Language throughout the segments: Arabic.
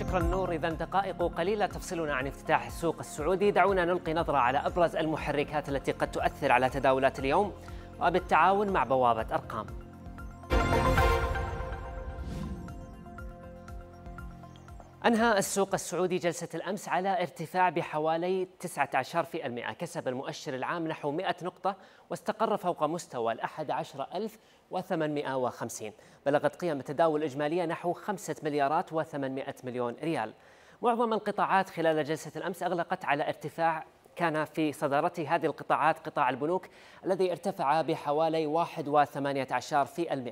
شكرا نور إذا دقائق قليلة تفصلنا عن افتتاح السوق السعودي دعونا نلقي نظرة على أبرز المحركات التي قد تؤثر على تداولات اليوم وبالتعاون مع بوابة أرقام أنهى السوق السعودي جلسة الأمس على ارتفاع بحوالي 19% كسب المؤشر العام نحو 100 نقطة واستقر فوق مستوى ال 11850 بلغت قيم التداول الإجمالية نحو 5 مليارات و800 مليون ريال معظم القطاعات خلال جلسة الأمس أغلقت على ارتفاع كان في صدارة هذه القطاعات قطاع البنوك الذي ارتفع بحوالي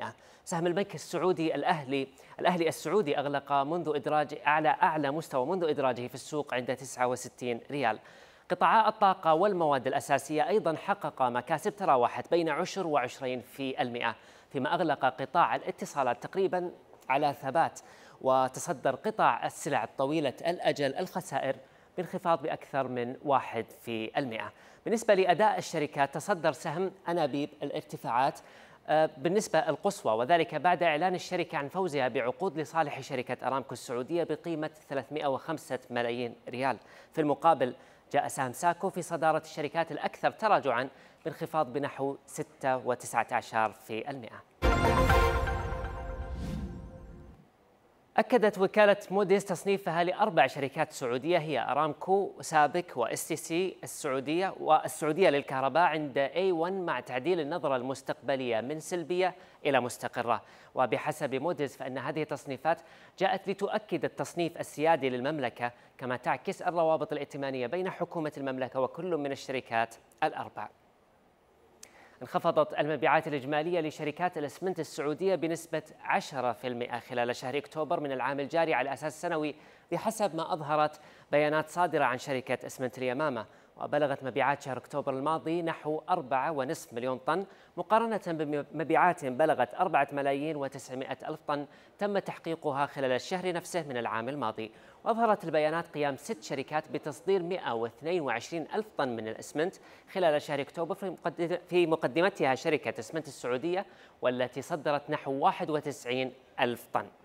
1.18% سهم البنك السعودي الأهلي الأهلي السعودي أغلق منذ إدراج أعلى أعلى مستوى منذ إدراجه في السوق عند 69 ريال قطاع الطاقة والمواد الأساسية أيضا حقق مكاسب تراوحت بين 10 و 20% فيما أغلق قطاع الاتصالات تقريبا على ثبات وتصدر قطاع السلع الطويلة الأجل الخسائر بانخفاض بأكثر من 1 في المئة بالنسبة لأداء الشركات تصدر سهم أنابيب الارتفاعات آه، بالنسبة القصوى وذلك بعد إعلان الشركة عن فوزها بعقود لصالح شركة أرامكو السعودية بقيمة 305 ملايين ريال في المقابل جاء سهم ساكو في صدارة الشركات الأكثر تراجعا بانخفاض بنحو 6.19% أكدت وكالة موديز تصنيفها لأربع شركات سعودية هي أرامكو سابك وإس تي سي السعودية والسعودية للكهرباء عند A1 مع تعديل النظرة المستقبلية من سلبية إلى مستقرة وبحسب موديز فإن هذه التصنيفات جاءت لتؤكد التصنيف السيادي للمملكة كما تعكس الروابط الائتمانية بين حكومة المملكة وكل من الشركات الأربع انخفضت المبيعات الإجمالية لشركات الأسمنت السعودية بنسبة 10% خلال شهر أكتوبر من العام الجاري على أساس سنوي بحسب ما أظهرت بيانات صادرة عن شركة أسمنت اليمامة وبلغت مبيعات شهر أكتوبر الماضي نحو 4.5 مليون طن مقارنة بمبيعات بلغت 4 ملايين و900 ألف طن تم تحقيقها خلال الشهر نفسه من العام الماضي وأظهرت البيانات قيام ست شركات بتصدير 122 ألف طن من الأسمنت خلال شهر أكتوبر في مقدمتها شركة أسمنت السعودية والتي صدرت نحو 91 ألف طن